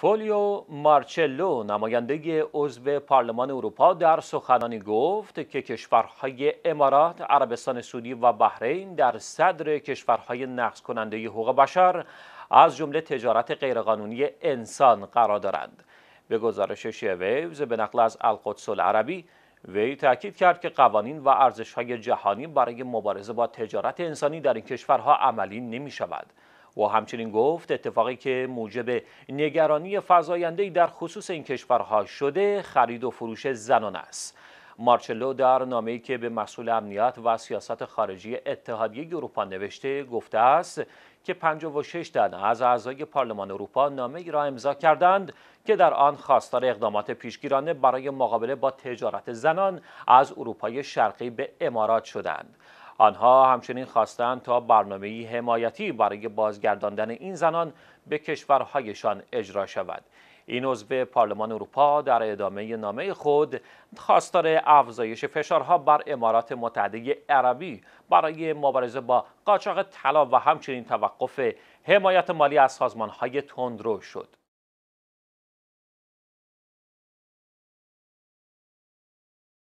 فولیو مارچلو نماینده عضو پارلمان اروپا در سخنانی گفت که کشورهای امارات، عربستان سعودی و بحرین در صدر کشورهای نقض کننده حقوق بشر از جمله تجارت غیرقانونی انسان قرار دارند. به گزارش شیویوز به نقل از القدس العربی وی تاکید کرد که قوانین و ارزشهای جهانی برای مبارزه با تجارت انسانی در این کشورها عملی نمی شود. او همچنین گفت اتفاقی که موجب نگرانی فزاینده در خصوص این کشورها شده خرید و فروش زنان است مارچلو در نامه‌ای که به مسئول امنیت و سیاست خارجی اتحادیه اروپا نوشته گفته است که 56 تن از اعضای پارلمان اروپا نامه ای را امضا کردند که در آن خواستار اقدامات پیشگیرانه برای مقابله با تجارت زنان از اروپای شرقی به امارات شدند. آنها همچنین خواستند تا برنامه حمایتی برای بازگرداندن این زنان به کشورهایشان اجرا شود. این عضو پارلمان اروپا در ادامه نامه خود خواستار افزایش فشارها بر امارات متحده عربی برای مبارزه با قاچاق طلا و همچنین توقف حمایت مالی از سازمانهای تندرو شد.